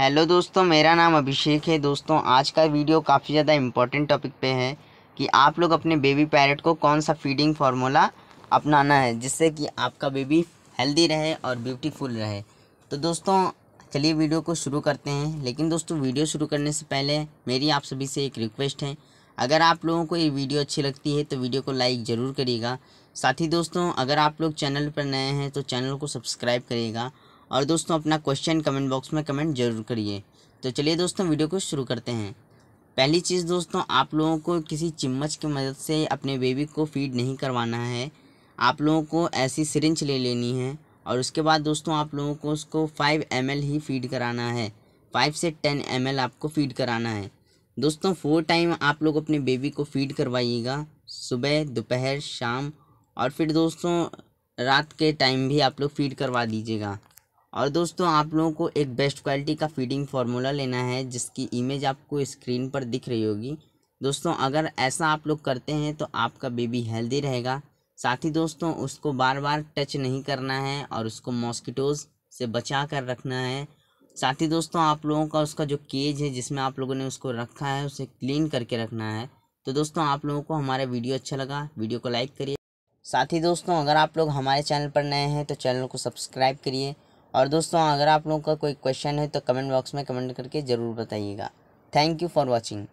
hello दोस्तों मेरा नाम अभिषेक है दोस्तों आज का वीडियो काफ़ी ज़्यादा इम्पोर्टेंट टॉपिक पे है कि आप लोग अपने बेबी पैरेट को कौन सा फीडिंग फार्मूला अपनाना है जिससे कि आपका बेबी हेल्दी रहे और ब्यूटीफुल रहे तो दोस्तों चलिए वीडियो को शुरू करते हैं लेकिन दोस्तों वीडियो शुरू करने से पहले मेरी आप सभी से एक रिक्वेस्ट है अगर आप लोगों को ये वीडियो अच्छी लगती है तो वीडियो को लाइक ज़रूर करिएगा साथ ही दोस्तों अगर आप लोग चैनल पर नए हैं तो चैनल को सब्सक्राइब करिएगा और दोस्तों अपना क्वेश्चन कमेंट बॉक्स में कमेंट जरूर करिए तो चलिए दोस्तों वीडियो को शुरू करते हैं पहली चीज़ दोस्तों आप लोगों को किसी चम्मच की मदद से अपने बेबी को फीड नहीं करवाना है आप लोगों को ऐसी सिरिंच ले लेनी है और उसके बाद दोस्तों आप लोगों को उसको फाइव एम ही फीड कराना है फाइव से टेन एम आपको फीड कराना है दोस्तों फोर टाइम आप लोग अपने बेबी को फीड करवाइएगा सुबह दोपहर शाम और फिर दोस्तों रात के टाइम भी आप लोग फीड करवा दीजिएगा और दोस्तों आप लोगों को एक बेस्ट क्वालिटी का फीडिंग फार्मूला लेना है जिसकी इमेज आपको स्क्रीन पर दिख रही होगी दोस्तों अगर ऐसा आप लोग करते हैं तो आपका बेबी हेल्दी रहेगा साथ ही दोस्तों उसको बार बार टच नहीं करना है और उसको मॉस्किटोज़ से बचा कर रखना है साथ ही दोस्तों आप लोगों का उसका जो केज है जिसमें आप लोगों ने उसको रखा है उसे क्लीन करके रखना है तो दोस्तों आप लोगों को हमारा वीडियो अच्छा लगा वीडियो को लाइक करिए साथ ही दोस्तों अगर आप लोग हमारे चैनल पर नए हैं तो चैनल को सब्सक्राइब करिए और दोस्तों अगर आप लोगों का कोई क्वेश्चन है तो कमेंट बॉक्स में कमेंट करके ज़रूर बताइएगा थैंक यू फॉर वॉचिंग